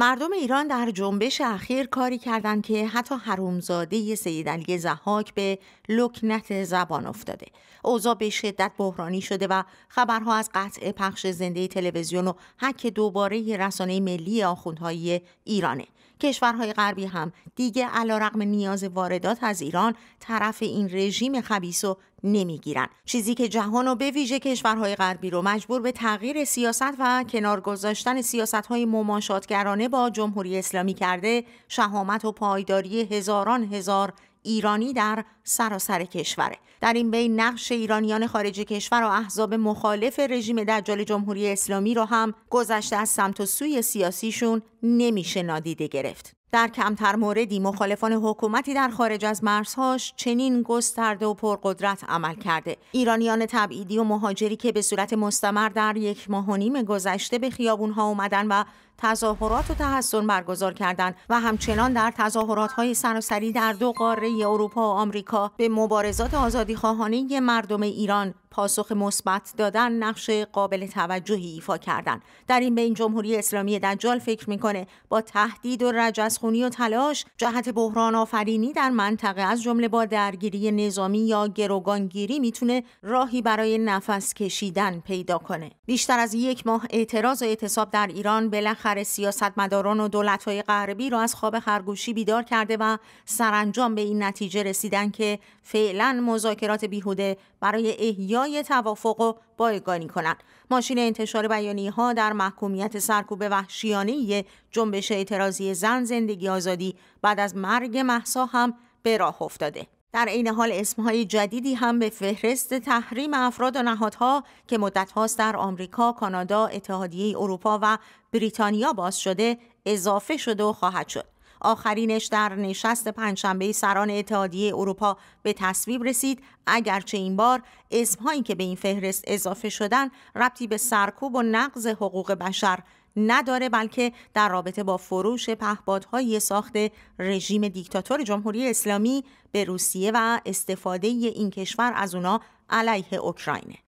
مردم ایران در جنبش اخیر کاری کردند که حتی حرومزاده سید علی زحاک به لکنت زبان افتاده. اوضاع به شدت بحرانی شده و خبرها از قطع پخش زنده تلویزیون و حک دوباره رسانه ملی آخوندهای ایرانه. کشورهای غربی هم دیگه علا رقم نیاز واردات از ایران طرف این رژیم خبیس و نمیگیرند چیزی که جهان و به ویژه کشورهای غربی رو مجبور به تغییر سیاست و کنار گذاشتن سیاستهای مماشاتگرانه با جمهوری اسلامی کرده شهامت و پایداری هزاران هزار ایرانی در سراسر کشوره در این بین نقش ایرانیان خارج کشور و احزاب مخالف رژیم دجال جمهوری اسلامی رو هم گذشته از سمت و سوی سیاسیشون نمیشه نادیده گرفت در کمتر موردی مخالفان حکومتی در خارج از مرزهاش چنین گسترده و پرقدرت عمل کرده ایرانیان تبعیدی و مهاجری که به صورت مستمر در یک ماه و نیم گذشته به خیابونها اومدن و تظاهرات و تحسن برگزار کردند و همچنان در تظاهرات های سراسری در دو قاره اروپا و آمریکا به مبارزات آزادی خواهانه مردم ایران پاسخ مثبت دادن نقش قابل توجهی ایفا کردن در این بین جمهوری اسلامی دجال فکر میکنه با تهدید و رجزخونی و تلاش جهت بحران آفرینی در منطقه از جمله با درگیری نظامی یا گروگانگیری میتونه راهی برای نفس کشیدن پیدا کنه بیشتر از یک ماه اعتراض و اعتصاب در ایران بالاخره سیاستمداران و دولت‌های غربی را از خواب خرگوشی بیدار کرده و سرانجام به این نتیجه رسیدن که فعلا مذاکرات بیهوده برای احیا جای توافق و بایگانی کنند ماشین انتشار بیانی ها در محکومیت سرکوب وحشیانه جنبش اعتراضی زن زندگی آزادی بعد از مرگ محسا هم به راه افتاده در عین حال اسمهای جدیدی هم به فهرست تحریم افراد و نهادها که مدت در آمریکا، کانادا، اتحادیه اروپا و بریتانیا باز شده اضافه شده و خواهد شد. آخرینش در نشست پنجشنبه سران اتحادیه اروپا به تصویب رسید اگرچه این بار اسمهایی که به این فهرست اضافه شدن ربطی به سرکوب و نقض حقوق بشر نداره بلکه در رابطه با فروش پهپادهای ساخت رژیم دیکتاتور جمهوری اسلامی به روسیه و استفاده این کشور از اونا علیه اوکراینه